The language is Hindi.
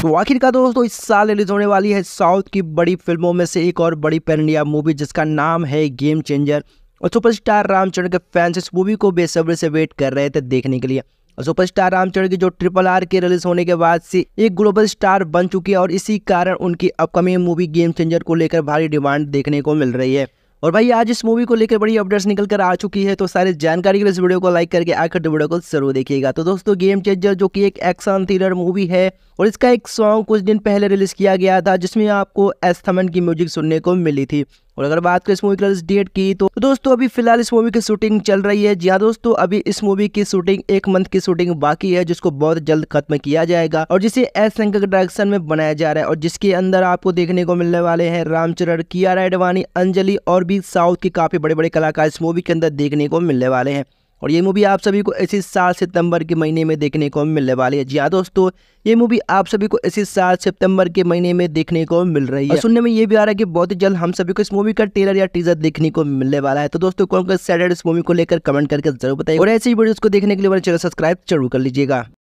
तो आखिरकार दोस्तों इस साल रिलीज होने वाली है साउथ की बड़ी फिल्मों में से एक और बड़ी पैन इंडिया मूवी जिसका नाम है गेम चेंजर और सुपरस्टार रामचरण के फैंस इस मूवी को बेसब्री से वेट कर रहे थे देखने के लिए और सुपरस्टार रामचरण की जो ट्रिपल आर के रिलीज होने के बाद से एक ग्लोबल स्टार बन चुकी है और इसी कारण उनकी अपकमिंग मूवी गेम चेंजर को लेकर भारी डिमांड देखने को मिल रही है और भाई आज इस मूवी को लेकर बड़ी अपडेट्स निकल कर आ चुकी है तो सारी जानकारी के लिए इस वीडियो को लाइक करके आकर वीडियो को जरूर देखिएगा तो दोस्तों गेम चेंजर जो कि एक एक्शन थ्रिलर मूवी है और इसका एक सॉन्ग कुछ दिन पहले रिलीज किया गया था जिसमें आपको एस्थमन की म्यूजिक सुनने को मिली थी और अगर बात करें इस मूवी की डेट की तो दोस्तों अभी फिलहाल इस मूवी की शूटिंग चल रही है जी दोस्तों अभी इस मूवी की शूटिंग एक मंथ की शूटिंग बाकी है जिसको बहुत जल्द खत्म किया जाएगा और जिसे एस शंकर डायरेक्शन में बनाया जा रहा है और जिसके अंदर आपको देखने को मिलने वाले हैं रामचरण किया एडवाणी अंजलि और भी साउथ के काफी बड़े बड़े कलाकार इस मूवी के अंदर देखने को मिलने वाले हैं और ये मूवी आप सभी को इसी साल सितंबर के महीने में देखने को मिलने वाली है जी हाँ दोस्तों ये मूवी आप सभी को इसी साल सितंबर के महीने में देखने को मिल रही है सुनने में ये भी आ रहा है कि बहुत ही जल्द हम सभी को इस मूवी का ट्रेलर या टीजर देखने को मिलने वाला है तो दोस्तों कौन कौन सैटर्ड इस मूवी को लेकर कमेंट करके जरूर बताइए और ऐसी वीडियो को देखने के लिए चैनल सब्सक्राइब जरूर कर लीजिएगा